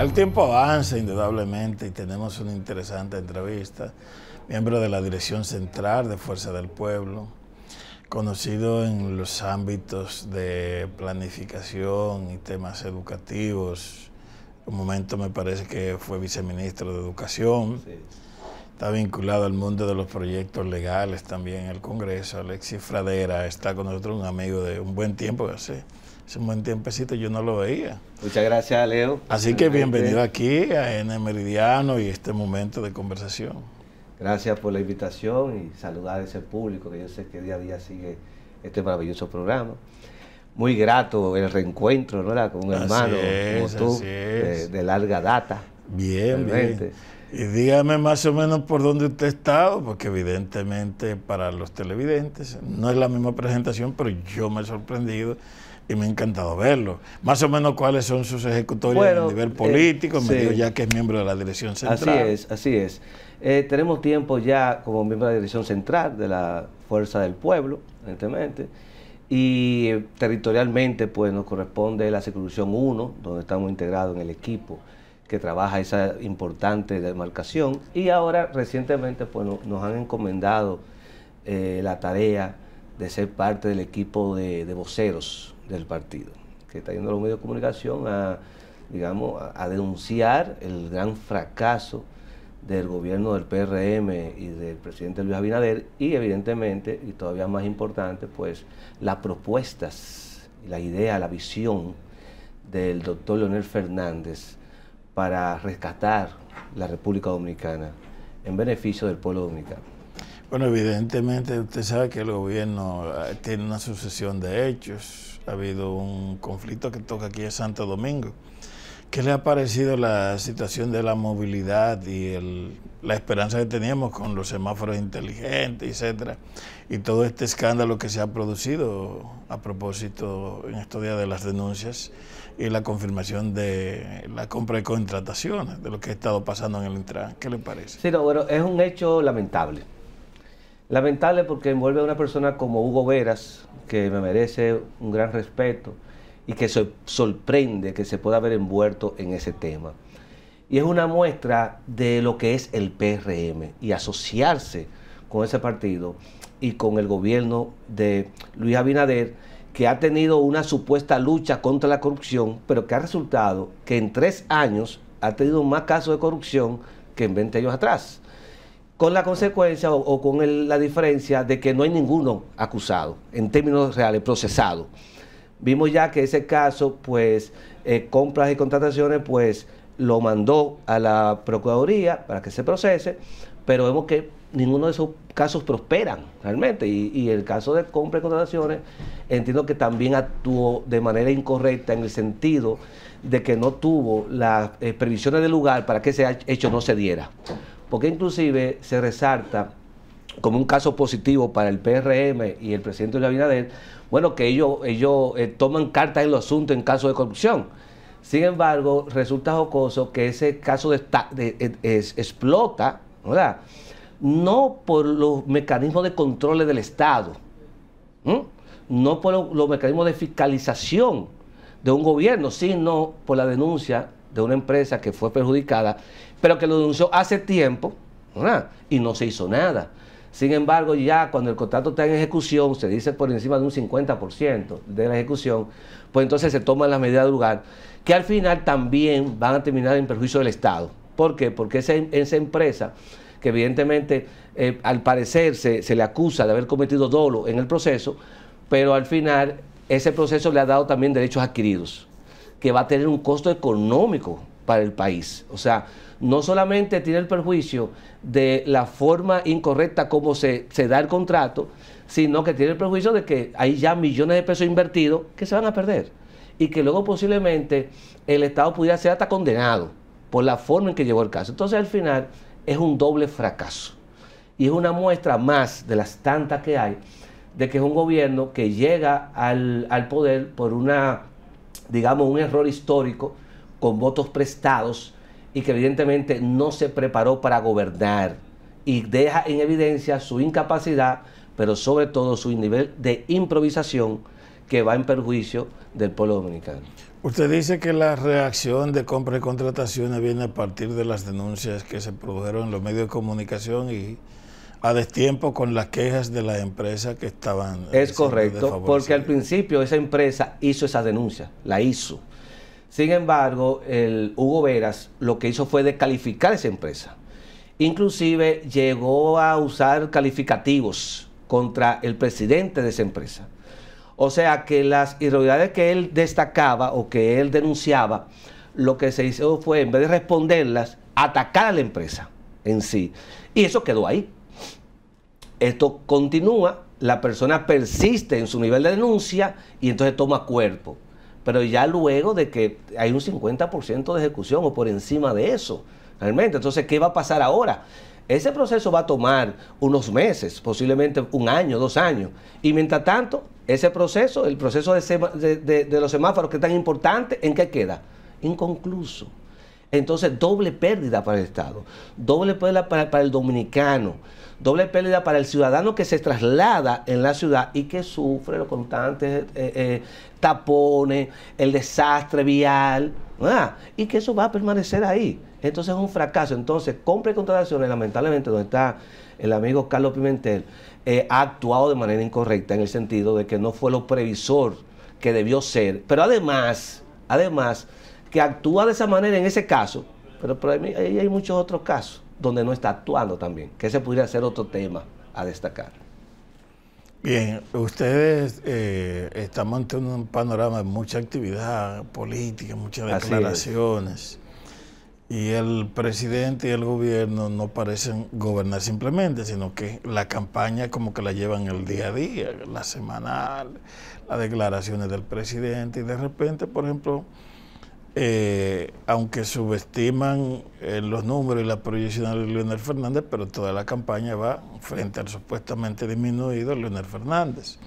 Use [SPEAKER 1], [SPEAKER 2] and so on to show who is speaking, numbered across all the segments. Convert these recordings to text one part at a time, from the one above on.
[SPEAKER 1] El tiempo avanza indudablemente y tenemos una interesante entrevista. Miembro de la Dirección Central de Fuerza del Pueblo, conocido en los ámbitos de planificación y temas educativos. Un momento me parece que fue viceministro de Educación. Está vinculado al mundo de los proyectos legales también en el Congreso. Alexis Fradera está con nosotros, un amigo de un buen tiempo que hace. Hace un buen tiempecito yo no lo veía. Muchas gracias, Leo. Así que bienvenido aquí a N Meridiano y este momento de conversación. Gracias por la invitación y saludar a ese público que yo sé que
[SPEAKER 2] día a día sigue este maravilloso programa muy grato el reencuentro ¿no?
[SPEAKER 1] con un hermano como tú, de, larga data. Bien, bien. Y dígame más o menos por dónde usted ha estado, porque evidentemente para los televidentes no es la misma presentación, pero yo me he sorprendido y me ha encantado verlo. Más o menos cuáles son sus ejecutorias a nivel eh, político, ya que es miembro de la Dirección Central. Así
[SPEAKER 2] es, así es. Eh, tenemos tiempo ya como miembro de la Dirección Central de la Fuerza del Pueblo, evidentemente, y eh, territorialmente pues nos corresponde la Circunscripción 1, donde estamos integrados en el equipo que trabaja esa importante demarcación, y ahora recientemente pues nos han encomendado la tarea de ser parte del equipo de voceros del partido, que está yendo a los medios de comunicación a, digamos, a, denunciar el gran fracaso del gobierno del PRM y del presidente Luis Abinader y evidentemente, y todavía más importante, pues las propuestas, la idea, la visión del doctor Leonel Fernández para rescatar la República
[SPEAKER 1] Dominicana en beneficio del pueblo dominicano. Bueno, evidentemente usted sabe que el gobierno eh, tiene una sucesión de hechos, ha habido un conflicto que toca aquí en Santo Domingo. ¿Qué le ha parecido la situación de la movilidad y la esperanza que teníamos con los semáforos inteligentes, etcétera? Y todo este escándalo que se ha producido a propósito en estos días de las denuncias y la confirmación de la compra y contrataciones, de lo que ha estado pasando en el Intran. ¿Qué le parece? Sí, no, bueno, es un hecho lamentable. Lamentable porque envuelve a una
[SPEAKER 2] persona como Hugo Veras, que me merece un gran respeto y que sorprende que se pueda haber envuelto en ese tema. Y es una muestra de lo que es el PRM y asociarse con ese partido y con el gobierno de Luis Abinader, que ha tenido una supuesta lucha contra la corrupción, pero que ha resultado que en tres años ha tenido más casos de corrupción que en 20 años atrás con la consecuencia o, con la diferencia de que no hay ninguno acusado en términos reales, procesado. Vimos ya que ese caso, pues, eh, compras y contrataciones, pues, lo mandó a la Procuraduría para que se procese, pero vemos que ninguno de esos casos prosperan realmente. Y, el caso de compras y contrataciones entiendo que también actuó de manera incorrecta en el sentido de que no tuvo las eh, previsiones del lugar para que ese hecho no se diera porque inclusive se resalta como un caso positivo para el PRM y el presidente Abinader, bueno, que ellos, ellos eh, toman carta en los asuntos en caso de corrupción. Sin embargo, resulta jocoso que ese caso de, de, es, explota, ¿verdad? No por los mecanismos de control del Estado, no por los mecanismos de fiscalización de un gobierno, sino por la denuncia de una empresa que fue perjudicada, pero que lo denunció hace tiempo y no se hizo nada. Sin embargo, ya cuando el contrato está en ejecución, se dice por encima de un 50% de la ejecución, pues entonces se toman las medidas de lugar, que al final también van a terminar en perjuicio del Estado. ¿Por qué? Porque esa, esa empresa, que evidentemente eh, al parecer se, se le acusa de haber cometido dolo en el proceso, pero al final ese proceso le ha dado también derechos adquiridos que va a tener un costo económico para el país. O sea, no solamente tiene el perjuicio de la forma incorrecta como se, da el contrato, sino que tiene el perjuicio de que hay ya millones de pesos invertidos que se van a perder y que luego posiblemente el Estado pudiera ser hasta condenado por la forma en que llegó el caso. Entonces al final es un doble fracaso y es una muestra más de las tantas que hay de que es un gobierno que llega al, al poder por una digamos, un error histórico con votos prestados y que evidentemente no se preparó para gobernar y deja en evidencia su incapacidad, pero sobre todo su nivel de improvisación que va en perjuicio del pueblo dominicano.
[SPEAKER 1] Usted dice que la reacción de compra y contrataciones viene a partir de las denuncias que se produjeron en los medios de comunicación y a destiempo con las quejas de la empresa que estaban. Es correcto,
[SPEAKER 2] porque al principio esa empresa hizo esa denuncia, la hizo. Sin embargo, el Hugo Veras lo que hizo fue descalificar esa empresa. Inclusive llegó a usar calificativos contra el presidente de esa empresa. O sea que las irregularidades que él destacaba o que él denunciaba, lo que se hizo fue, en vez de responderlas, atacar a la empresa en sí. Y eso quedó ahí. Esto continúa, la persona persiste en su nivel de denuncia y entonces toma cuerpo. Pero ya luego de que hay un 50% de ejecución o por encima de eso, realmente. Entonces, ¿qué va a pasar ahora? Ese proceso va a tomar unos meses, posiblemente un año, dos años. Y mientras tanto, ese proceso, el proceso de, los semáforos que es tan importante, ¿en qué queda? Inconcluso. Entonces, doble pérdida para el Estado, doble pérdida para, el dominicano, doble pérdida para el ciudadano que se traslada en la ciudad y que sufre los constantes eh, eh, tapones, el desastre vial, ah, y que eso va a permanecer ahí. Entonces es un fracaso. Entonces, compra y contrataciones, lamentablemente, donde está el amigo Carlos Pimentel, eh, ha actuado de manera incorrecta en el sentido de que no fue lo previsor que debió ser. Pero además, además, que actúa de esa manera en ese caso, pero, ahí hay, muchos otros casos donde no está actuando también, que ese pudiera ser otro tema a destacar.
[SPEAKER 1] Bien, ustedes eh, estamos ante un panorama de mucha actividad política, muchas declaraciones. Y el presidente y el gobierno no parecen gobernar simplemente, sino que la campaña como que la llevan el día a día, la semanal, las declaraciones del presidente. Y de repente, por ejemplo, eh, aunque subestiman eh, los números y la proyección de Leonel Fernández, pero toda la campaña va frente al supuestamente disminuido Leonel Fernández.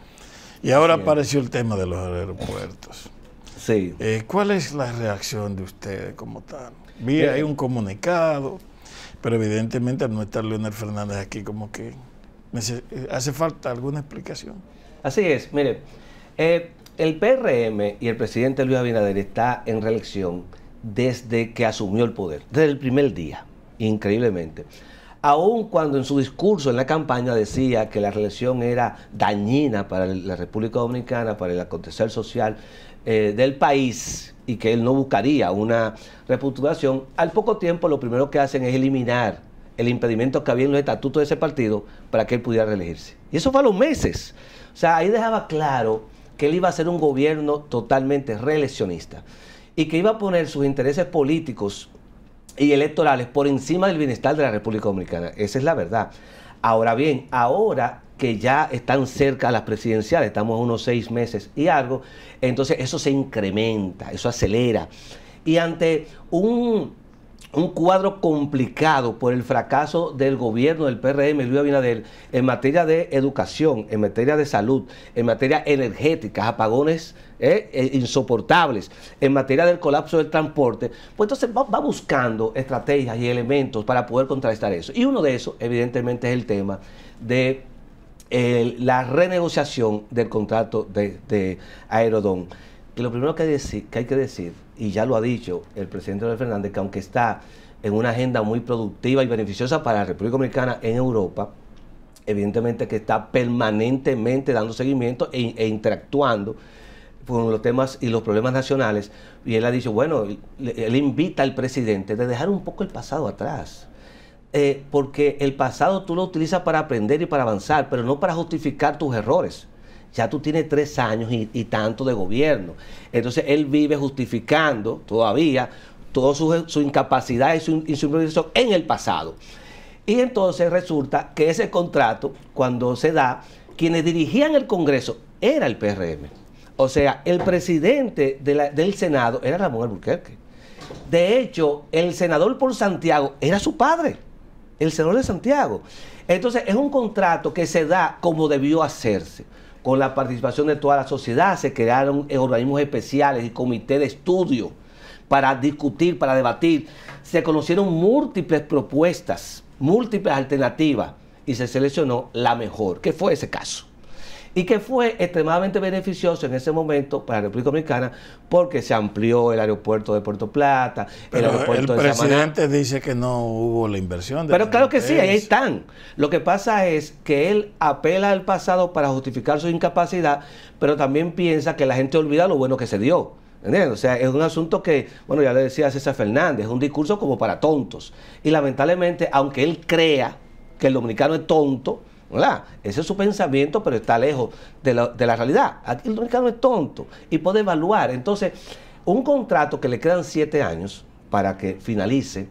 [SPEAKER 1] Y ahora apareció el tema de los aeropuertos. Sí. Eh, ¿Cuál es la reacción de ustedes como tal? vi hay un comunicado, pero evidentemente al no estar Leonel Fernández aquí, como que hace falta alguna explicación.
[SPEAKER 2] Así es, mire, eh, el PRM y el presidente Luis Abinader está en reelección desde que asumió el poder, desde el primer día, increíblemente. Aun cuando en su discurso en la campaña decía que la reelección era dañina para la República Dominicana, para el acontecer social eh, del país y que él no buscaría una reputación, al poco tiempo lo primero que hacen es eliminar el impedimento que había en los estatutos de ese partido para que él pudiera reelegirse. Y eso fue a los meses. O sea, ahí dejaba claro que él iba a ser un gobierno totalmente reeleccionista y que iba a poner sus intereses políticos y electorales por encima del bienestar de la República Dominicana. Esa es la verdad. Ahora bien, ahora que ya están cerca las presidenciales, estamos a unos seis meses y algo, entonces eso se incrementa, eso acelera. Y ante un un cuadro complicado por el fracaso del gobierno del PRM Luis Abinader en materia de educación, en materia de salud, en materia energética, apagones eh, eh, insoportables, en materia del colapso del transporte. Pues entonces va, buscando estrategias y elementos para poder contrarrestar eso. Y uno de esos, evidentemente, es el tema de eh, la renegociación del contrato de, Aerodón. que lo primero que, hay que decir y ya lo ha dicho el presidente de Fernández, que aunque está en una agenda muy productiva y beneficiosa para la República Dominicana en Europa, evidentemente que está permanentemente dando seguimiento e, e interactuando con los temas y los problemas nacionales. Y él ha dicho, bueno, él invita al presidente de dejar un poco el pasado atrás. Eh, porque el pasado tú lo utilizas para aprender y para avanzar, pero no para justificar tus errores ya tú tienes tres años y, tanto de gobierno. Entonces él vive justificando todavía toda su, incapacidad y su, y en el pasado. Y entonces resulta que ese contrato, cuando se da, quienes dirigían el Congreso era el PRM. O sea, el presidente del Senado era Ramón Alburquerque. De hecho, el senador por Santiago era su padre, el senador de Santiago. Entonces, es un contrato que se da como debió hacerse con la participación de toda la sociedad, se crearon eh, organismos especiales y comités de estudio para discutir, para debatir. Se conocieron múltiples propuestas, múltiples alternativas y se seleccionó la mejor, que fue ese caso y que fue extremadamente beneficioso en ese momento para la República Dominicana porque se amplió el aeropuerto de Puerto Plata, el aeropuerto el presidente
[SPEAKER 1] dice que no hubo la inversión. De pero claro que sí, ahí
[SPEAKER 2] están. Lo que pasa es que él apela al pasado para justificar su incapacidad, pero también piensa que la gente olvida lo bueno que se dio. O sea, es un asunto que, bueno, ya le decía a César Fernández, es un discurso como para tontos. Y lamentablemente, aunque él crea que el dominicano es tonto, ese es su pensamiento, pero está lejos de la, realidad. Aquí el dominicano es tonto y puede evaluar. Entonces, un contrato que le quedan 7 años para que finalice,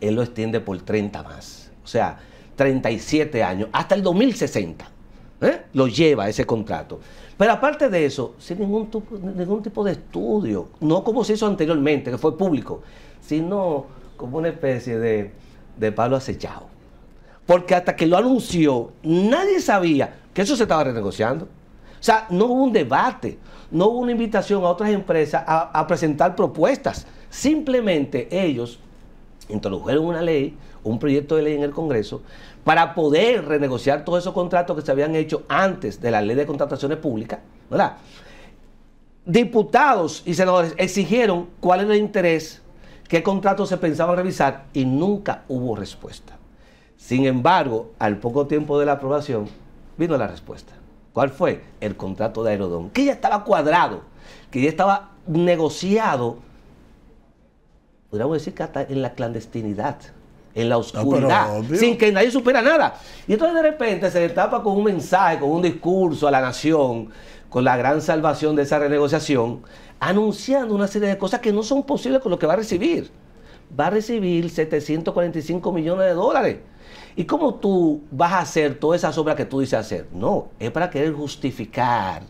[SPEAKER 2] él lo extiende por 30 más. O sea, 37 años, hasta el 2060. ¿eh? Lo lleva ese contrato. Pero aparte de eso, sin ningún, ningún tipo de estudio, no como se hizo anteriormente, que fue público, sino como una especie de, de palo acechado. Porque hasta que lo anunció, nadie sabía que eso se estaba renegociando. O sea, no hubo un debate, no hubo una invitación a otras empresas a, presentar propuestas. Simplemente ellos introdujeron una ley, un proyecto de ley en el Congreso, para poder renegociar todos esos contratos que se habían hecho antes de la ley de contrataciones públicas, Diputados y senadores exigieron cuál era el interés, qué contratos se pensaban revisar y nunca hubo respuesta. Sin embargo, al poco tiempo de la aprobación, vino la respuesta. ¿Cuál fue? El contrato de Aerodón, que ya estaba cuadrado, que ya estaba negociado, podríamos decir que hasta en la clandestinidad, en la oscuridad, sin que nadie supiera nada. Y entonces de repente se destapa con un mensaje, con un discurso a la nación, con la gran salvación de esa renegociación, anunciando una serie de cosas que no son posibles con lo que va a recibir. Va a recibir 745 millones de dólares ¿Y cómo tú vas a hacer todas esas obras que tú dices hacer? No, es para querer justificar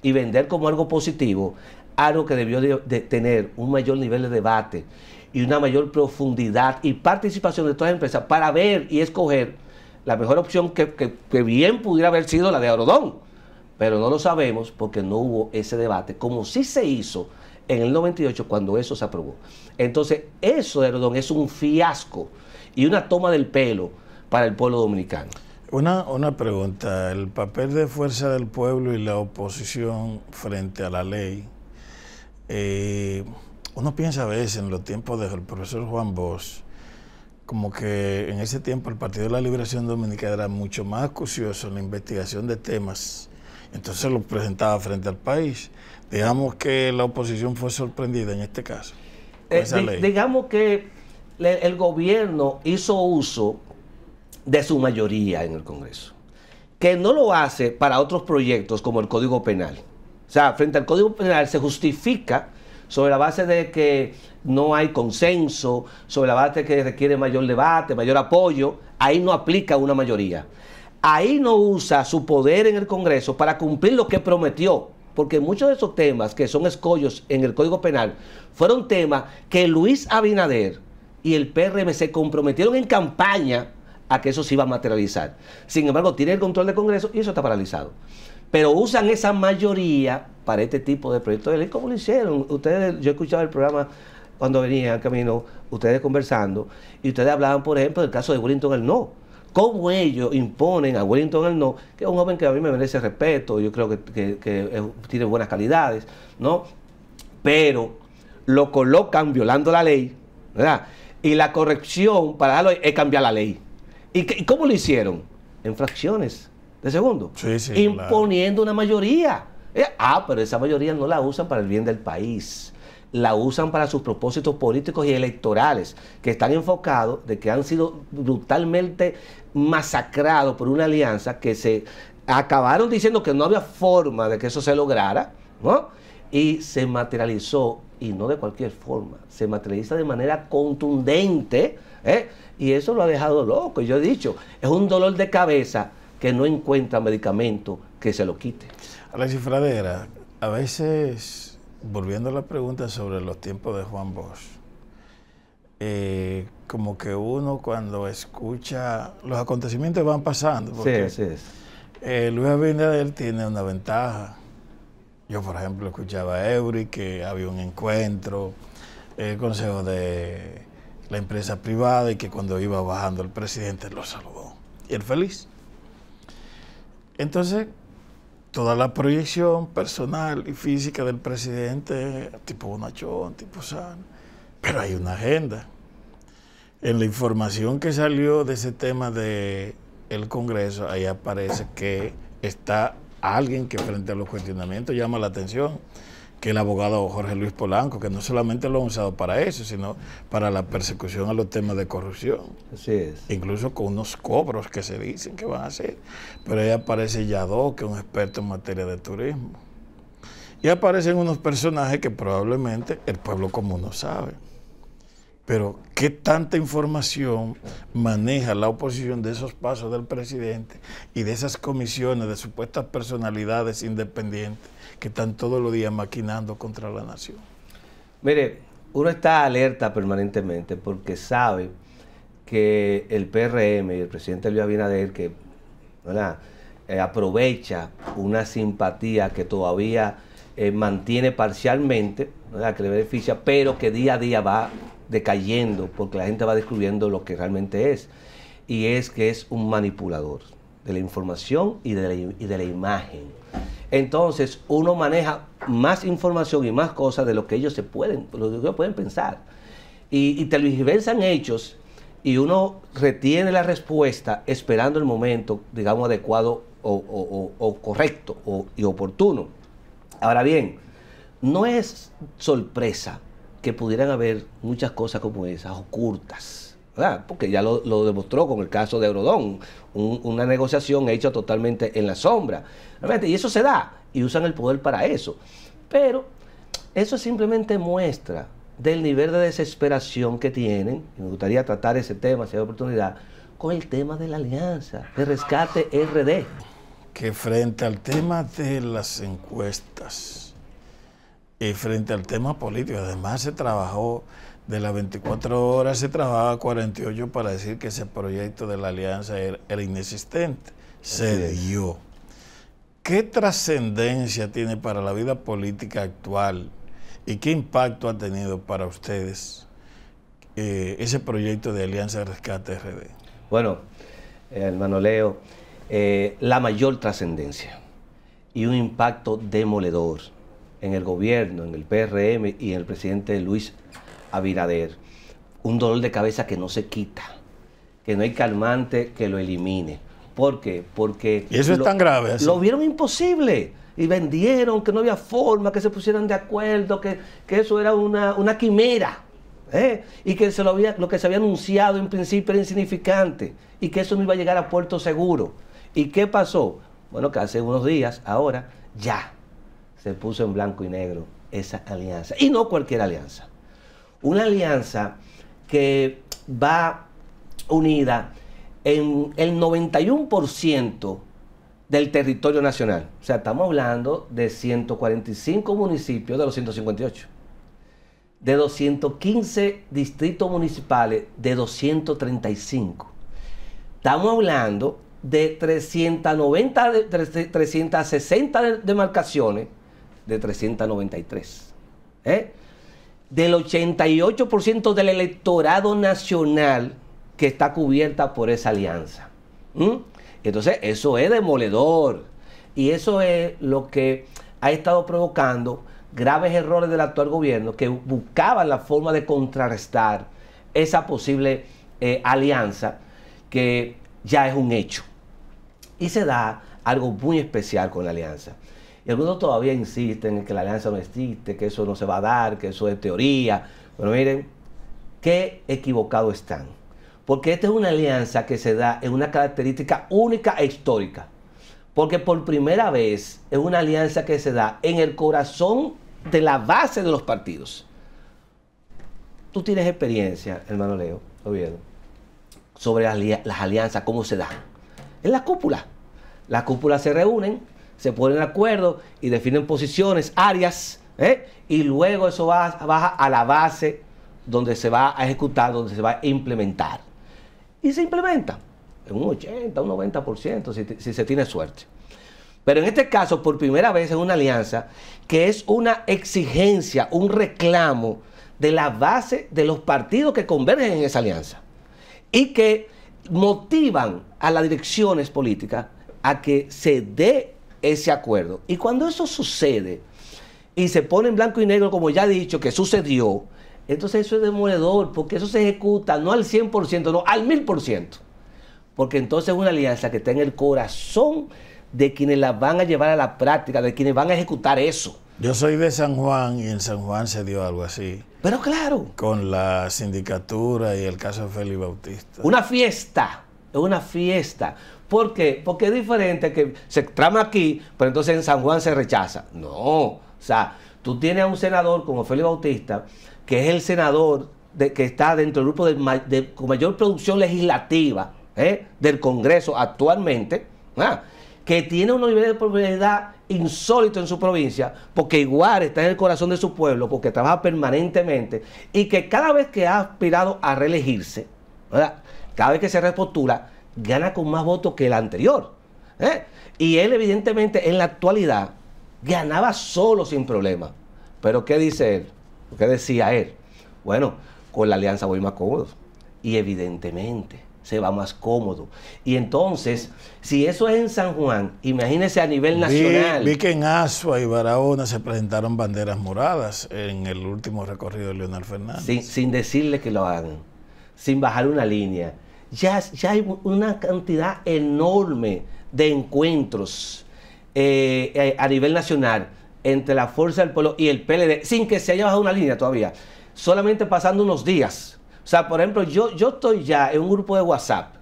[SPEAKER 2] y vender como algo positivo algo que debió de, tener un mayor nivel de debate y una mayor profundidad y participación de todas las empresas para ver y escoger la mejor opción que, bien pudiera haber sido la de Aurodón. Pero no lo sabemos porque no hubo ese debate, como sí se hizo en el 98 cuando eso se aprobó. Entonces, eso de Arrodón es un fiasco y una toma del
[SPEAKER 1] pelo para el pueblo dominicano. Una, una pregunta, el papel de fuerza del pueblo y la oposición frente a la ley. Eh, uno piensa a veces en los tiempos del profesor Juan Bosch, como que en ese tiempo el Partido de la Liberación Dominicana era mucho más acucioso en la investigación de temas. Entonces lo presentaba frente al país. Digamos que la oposición fue sorprendida en este caso. Eh, digamos que el gobierno hizo uso
[SPEAKER 2] de su mayoría en el Congreso, que no lo hace para otros proyectos como el Código Penal. O sea, frente al Código Penal se justifica sobre la base de que no hay consenso, sobre la base de que requiere mayor debate, mayor apoyo, ahí no aplica una mayoría. Ahí no usa su poder en el Congreso para cumplir lo que prometió, porque muchos de esos temas que son escollos en el Código Penal fueron temas que Luis Abinader y el PRM se comprometieron en campaña a que eso se iba a materializar. Sin embargo, tiene el control del Congreso y eso está paralizado. Pero usan esa mayoría para este tipo de proyectos de ley, como lo hicieron. Ustedes, yo escuchado el programa cuando venían, al camino, ustedes conversando, y ustedes hablaban, por ejemplo, del caso de Wellington el No. ¿Cómo ellos imponen a Wellington el No, que es un joven que a mí me merece respeto, yo creo que, que tiene buenas calidades, ¿no? Pero lo colocan violando la ley, ¿verdad? Y la corrección para darlo es cambiar la ley. ¿Y, cómo lo hicieron? En fracciones de segundo. imponiendo una mayoría. Eh, ah, pero esa mayoría no la usan para el bien del país. La usan para sus propósitos políticos y electorales, que están enfocados de que han sido brutalmente masacrados por una alianza que se acabaron diciendo que no había forma de que eso se lograra, ¿no? Y se materializó, y no de cualquier forma, se materializa de manera contundente ¿Eh? Y eso lo ha dejado loco. Yo he dicho, es un dolor de cabeza que no encuentra medicamento que se lo quite.
[SPEAKER 1] Alexis Fradera, a veces, volviendo a la pregunta sobre los tiempos de Juan Bosch, eh, como que uno cuando escucha, los acontecimientos van pasando. Porque, sí, sí. Eh, Luis Abinader tiene una ventaja. Yo, por ejemplo, escuchaba a Eury que había un encuentro, el consejo de la empresa privada y que cuando iba bajando el presidente lo saludó. Y él feliz. Entonces, toda la proyección personal y física del presidente, tipo bonachón, tipo sano, pero hay una agenda. En la información que salió de ese tema del el Congreso, ahí aparece que está alguien que frente a los cuestionamientos llama la atención que el abogado Jorge Luis Polanco, que no solamente lo han usado para eso, sino para la persecución a los temas de corrupción. Así es. Incluso con unos cobros que se dicen que van a hacer. Pero ahí aparece Yadó, que es un experto en materia de turismo. Y aparecen unos personajes que probablemente el pueblo común no sabe. Pero, ¿qué tanta información maneja la oposición de esos pasos del presidente y de esas comisiones de supuestas personalidades independientes que están todos los días maquinando contra la nación?
[SPEAKER 2] Mire, uno está alerta permanentemente porque sabe que el PRM y el presidente Luis Abinader, que eh, aprovecha una simpatía que todavía eh, mantiene parcialmente, que le beneficia, pero que día a día va decayendo porque la gente va descubriendo lo que realmente es. Y es que es un manipulador de la información y de la, y de la imagen. Entonces uno maneja más información y más cosas de lo que ellos se pueden, lo que ellos pueden pensar. Y, y hechos y uno retiene la respuesta esperando el momento, digamos, adecuado o, o, o correcto y oportuno. Ahora bien, no es sorpresa que pudieran haber muchas cosas como esas ocultas. Porque ya lo, demostró con el caso de Eurodón, una negociación hecha totalmente en la sombra. y eso se da, y usan el poder para eso. Pero eso simplemente muestra del nivel de desesperación que tienen, y me gustaría tratar ese tema, si hay oportunidad,
[SPEAKER 1] con el tema de la alianza, de rescate RD. Que frente al tema de las encuestas, y frente al tema político. Además se trabajó, de las 24 horas se trabajaba 48 para decir que ese proyecto de la alianza era, inexistente. Se dio. ¿Qué trascendencia tiene para la vida política actual y qué impacto ha tenido para ustedes eh, ese proyecto de Alianza de Rescate RD? Bueno, eh, hermano Leo, eh, la mayor trascendencia
[SPEAKER 2] y un impacto demoledor en el gobierno, en el PRM y en el presidente Luis Abinader. Un dolor de cabeza que no se quita, que no hay calmante que lo elimine. ¿Por qué? Porque... eso lo, es tan grave. Lo vieron imposible y vendieron que no había forma, que se pusieran de acuerdo, que, eso era una, quimera. ¿eh? Y que se lo, lo que se había anunciado en principio era insignificante y que eso no iba a llegar a puerto seguro. ¿Y qué pasó? Bueno, que hace unos días, ahora, ya se puso en blanco y negro esa alianza. Y no cualquier alianza. Una alianza que va unida en el 91% del territorio nacional. O sea, estamos hablando de 145 municipios de los 158, de 215 distritos municipales de 235. Estamos hablando de 390, 360 demarcaciones de 393. ¿eh? Del 88% del electorado nacional que está cubierta por esa alianza. Entonces, eso es demoledor. Y eso es lo que ha estado provocando graves errores del actual gobierno que buscaban la forma de contrarrestar esa posible eh, alianza que ya es un hecho. Y se da algo muy especial con la alianza. Y algunos todavía insisten en que la alianza no existe, que eso no se va a dar, que eso es teoría. Bueno, miren, qué equivocado están. Porque esta es una alianza que se da en una característica única e histórica. Porque por primera vez es una alianza que se da en el corazón de la base de los partidos. Tú tienes experiencia, hermano Leo, sobre las alianzas, cómo se dan. En la cúpula. Las cúpulas se reúnen, se ponen de acuerdo y definen posiciones, áreas, ¿eh? y luego eso baja a la base donde se va a ejecutar, donde se va a implementar. Y se implementa en un 80, un 90%, si, si se tiene suerte. Pero en este caso, por primera vez, es una alianza que es una exigencia, un reclamo de la base de los partidos que convergen en esa alianza y que motivan a las direcciones políticas a que se dé ese acuerdo. Y cuando eso sucede y se pone en blanco y negro, como ya he dicho, que sucedió, entonces eso es demoledor, porque eso se ejecuta no al 100%, no, al 1000%. Porque entonces es una alianza que está en el corazón de quienes la van a llevar a la práctica, de quienes van a ejecutar eso.
[SPEAKER 1] Yo soy de San Juan y en San Juan se dio algo así. Pero claro. Con la sindicatura y el caso de Félix Bautista. Una fiesta,
[SPEAKER 2] es una fiesta. ¿Por qué? Porque es diferente que se trama aquí, pero entonces en San Juan se rechaza. No, o sea, tú tienes a un senador como Félix Bautista, que es el senador de, que está dentro del grupo de, con mayor producción legislativa ¿eh? del Congreso actualmente, ¿ah? que tiene un nivel de propiedad insólito en su provincia, porque igual está en el corazón de su pueblo, porque trabaja permanentemente, y que cada vez que ha aspirado a reelegirse, cada vez que se repostula, gana con más votos que el anterior. ¿eh? Y él evidentemente en la actualidad ganaba solo sin problema. Pero ¿qué dice él? ¿Qué decía él? Bueno, con la alianza voy más cómodo. Y evidentemente se va más cómodo. Y entonces, si eso es en San Juan, imagínese a nivel nacional. Vi,
[SPEAKER 1] que en Asua y Barahona se presentaron banderas moradas en el último recorrido de Leonel Fernández. sin decirle que lo hagan, sin bajar una línea ya, hay
[SPEAKER 2] una cantidad enorme de encuentros eh, eh, a nivel nacional entre la Fuerza del Pueblo y el PLD, sin que se haya bajado una línea todavía, solamente pasando unos días. O sea, por ejemplo, yo, yo estoy ya en un grupo de WhatsApp,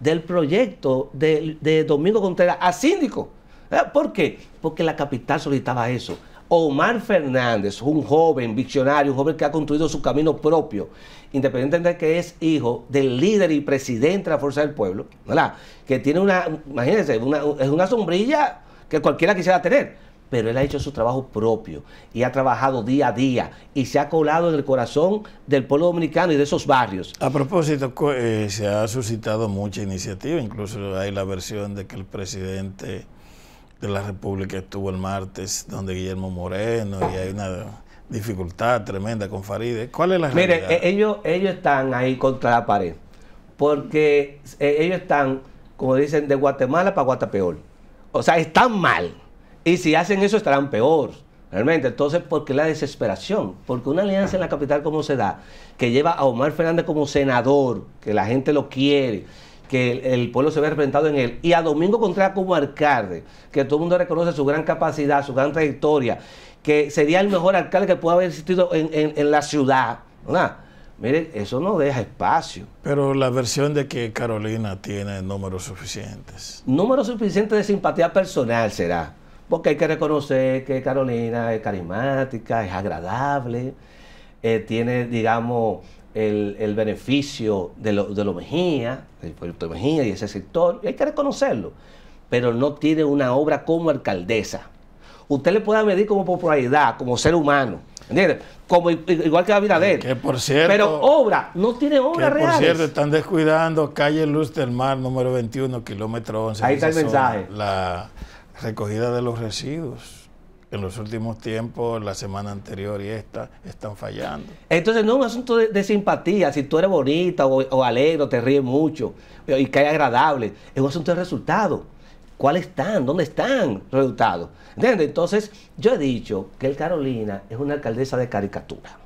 [SPEAKER 2] Del proyecto de, de Domingo Contreras a síndico. ¿Eh? ¿Por qué? Porque la capital solicitaba eso. Omar Fernández, un joven visionario, un joven que ha construido su camino propio, independientemente de que es hijo del líder y presidente de la Fuerza del Pueblo, ¿verdad? que tiene una, imagínense, una, es una sombrilla que cualquiera quisiera tener, pero él ha hecho su trabajo propio y ha trabajado día a día y se ha colado en el corazón del pueblo dominicano y de esos barrios.
[SPEAKER 1] A propósito, eh, se ha suscitado mucha iniciativa, incluso hay la versión de que el presidente de la República estuvo el martes donde Guillermo Moreno y hay una dificultad tremenda con Faride. ¿Cuál es la Mire, e-, ellos, ellos están ahí contra la pared, porque
[SPEAKER 2] eh, ellos están, como dicen, de Guatemala para Guatapeor. O sea, están mal. Y si hacen eso estarán peor, realmente. Entonces, porque la desesperación? Porque una alianza en la capital como se da, que lleva a Omar Fernández como senador, que la gente lo quiere, que el, pueblo se ve representado en él. Y a Domingo Contreras como alcalde, que todo el mundo reconoce su gran capacidad, su gran trayectoria, que sería el mejor alcalde que pueda haber existido en, la
[SPEAKER 1] ciudad. mire eso no deja espacio. Pero la versión de que Carolina tiene números suficientes. Números suficientes de simpatía personal será.
[SPEAKER 2] Porque hay que reconocer que Carolina es carismática, es agradable, eh, tiene, digamos, el, beneficio de los de lo Mejía, del proyecto Mejía y ese sector, hay que reconocerlo, pero no tiene una obra como alcaldesa. Usted le puede medir como popularidad, como ser humano, Como, igual que
[SPEAKER 1] Abinader. Que por cierto. Pero
[SPEAKER 2] obra, no tiene obra real. Por cierto,
[SPEAKER 1] están descuidando calle Luz del Mar, número 21, kilómetro 11. La recogida de los residuos en los últimos tiempos, la semana anterior y esta, están fallando. Entonces no es un asunto de, simpatía, si tú eres bonita o, o, alegre, o te ríes mucho
[SPEAKER 2] eh, y es agradable, es un asunto de resultado. ¿Cuáles están? ¿Dónde están los resultados? Entonces yo he dicho que el Carolina es una alcaldesa de caricatura.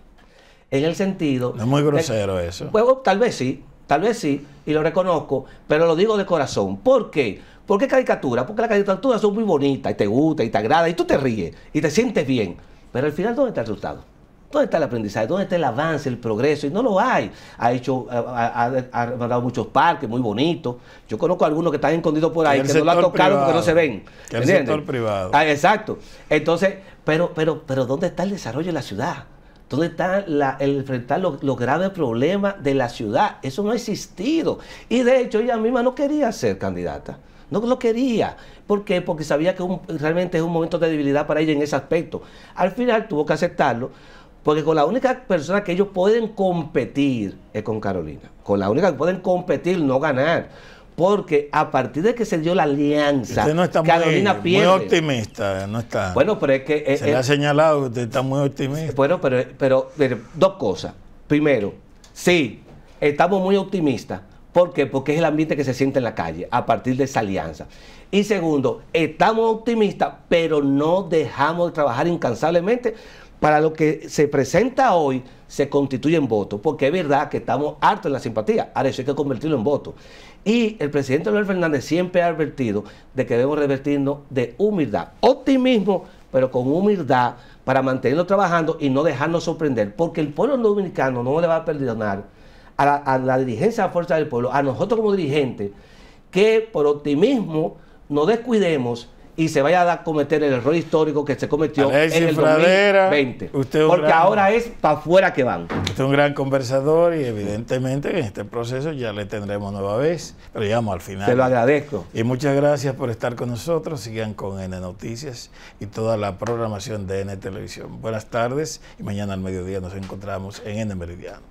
[SPEAKER 2] En el sentido... No es muy grosero eso. tal vez sí, Tal vez sí, y lo reconozco, pero lo digo de corazón. ¿Por qué? ¿Por qué caricatura? Porque las caricaturas son muy bonitas y te gusta y te agrada y tú te ríes y te sientes bien. Pero al final, ¿dónde está el resultado? ¿Dónde está el aprendizaje? ¿Dónde está el avance, el progreso? Y no lo hay. Ha hecho, ha, mandado muchos parques muy bonitos. Yo conozco algunos que están escondidos por ahí, que, no lo han tocado no se ven. el sector privado. Ah, exacto. Entonces, pero, pero, pero ¿dónde está el desarrollo de la ciudad? ¿Dónde está el enfrentar los graves problemas de la ciudad? Eso no ha existido. Y de hecho, ella misma no quería ser candidata. No lo quería. ¿Por qué? Porque sabía que realmente es un momento de debilidad para ella en ese aspecto. Al final tuvo que aceptarlo. Porque con la única persona que ellos pueden competir es con Carolina. Con la única que pueden competir, no ganar porque a partir de que se dio la alianza, usted no está Carolina muy, muy
[SPEAKER 1] optimista, no está. Bueno, pero es que... Eh, se le eh, ha señalado que usted está muy optimista. Bueno, pero, pero, pero dos
[SPEAKER 2] cosas. Primero, sí, estamos muy optimistas. ¿Por qué? Porque es el ambiente que se siente en la calle a partir de esa alianza. Y segundo, estamos optimistas, pero no dejamos de trabajar incansablemente para lo que se presenta hoy se constituye en voto, porque es verdad que estamos hartos en la simpatía, ahora eso hay que convertirlo en voto. Y el presidente Leonel Fernández siempre ha advertido de que debemos revertirnos de humildad, optimismo, pero con humildad para mantenerlo trabajando y no dejarnos sorprender, porque el pueblo dominicano no le va a perdonar a la, dirigencia de fuerza del pueblo, a nosotros como dirigentes, que por optimismo no descuidemos y se vaya a cometer el
[SPEAKER 1] error histórico que se cometió en el 2020. porque ahora es para afuera que van. Usted es un gran conversador y evidentemente en este proceso ya le tendremos nueva vez, pero llegamos al final. Te lo agradezco. Y muchas gracias por estar con nosotros. Sigan con N Noticias y toda la programación de N Televisión. Buenas tardes y mañana al mediodía nos encontramos en N Meridiano.